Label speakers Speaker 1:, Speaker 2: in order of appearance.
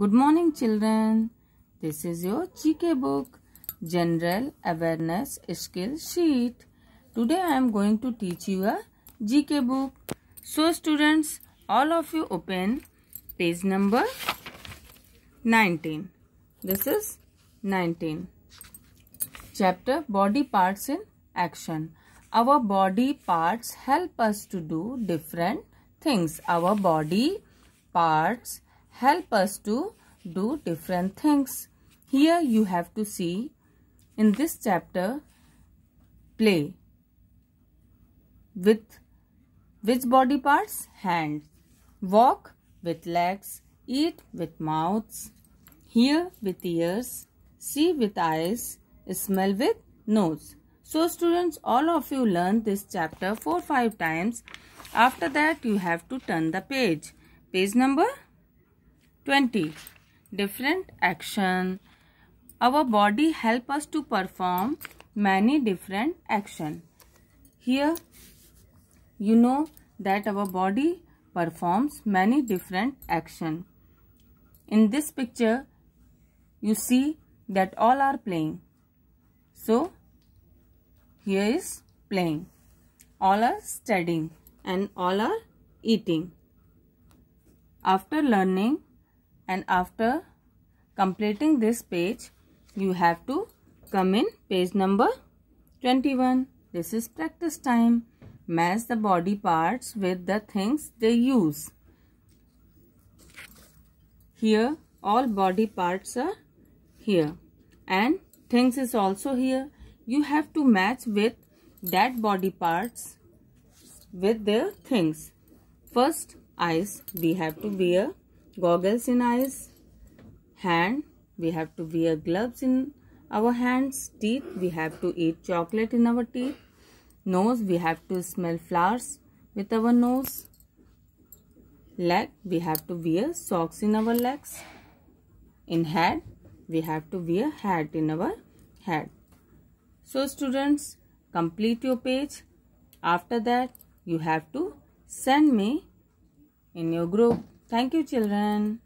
Speaker 1: Good morning children. This is your GK book General Awareness Skill Sheet. Today I am going to teach you a GK book. So students all of you open page number 19. This is 19. Chapter Body Parts in Action. Our body parts help us to do different things. Our body parts help us to do different things. Here you have to see in this chapter play with which body parts? Hands. Walk with legs. Eat with mouths. Hear with ears. See with eyes. Smell with nose. So students, all of you learn this chapter 4-5 times. After that, you have to turn the page. Page number 20. Different action. Our body help us to perform many different action. Here you know that our body performs many different action. In this picture you see that all are playing. So here is playing. All are studying and all are eating. After learning and after completing this page you have to come in page number 21 this is practice time match the body parts with the things they use here all body parts are here and things is also here you have to match with that body parts with their things first eyes we have to wear goggles in eyes, hand, we have to wear gloves in our hands, teeth, we have to eat chocolate in our teeth, nose, we have to smell flowers with our nose, leg, we have to wear socks in our legs, in head, we have to wear hat in our head. So students, complete your page. After that, you have to send me in your group. Thank you children.